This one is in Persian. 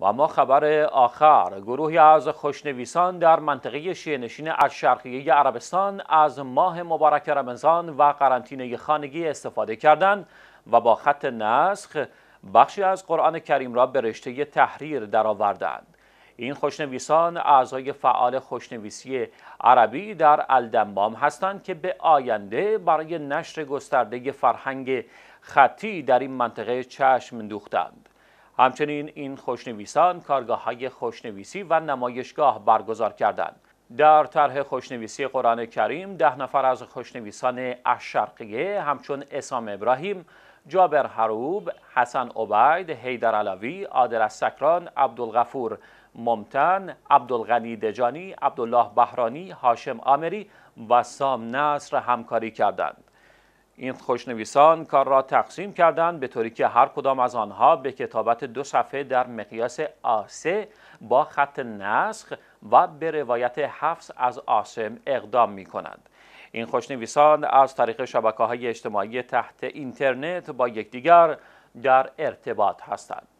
و ما خبر آخر گروهی از خوشنویسان در منطقه شیعهنشین الشرقیه عربستان از ماه مبارک رمضان و قرنطینه خانگی استفاده کردند و با خط نسخ بخشی از قرآن کریم را به رشته تحریر درآوردند این خوشنویسان اعضای فعال خوشنویسی عربی در الدنبام هستند که به آینده برای نشر گسترده فرهنگ خطی در این منطقه چشم دوختند همچنین این خوشنویسان کارگاه های خوشنویسی و نمایشگاه برگزار کردند. در طرح خوشنویسی قرآن کریم ده نفر از خوشنویسان اشرقیه همچون اسام ابراهیم، جابر حروب، حسن عبید، حیدر علوی، عادل سکران، عبدالغفور ممتن، عبدالغنی دجانی، عبدالله بهرانی، هاشم آمری و سام نصر همکاری کردند. این خوشنویسان کار را تقسیم کردند به طوری که هر کدام از آنها به کتابت دو صفحه در مقیاس آسه با خط نسخ و به روایت حفظ از آسم اقدام می کنند. این خوشنویسان از طریق شبکه های اجتماعی تحت اینترنت با یکدیگر در ارتباط هستند.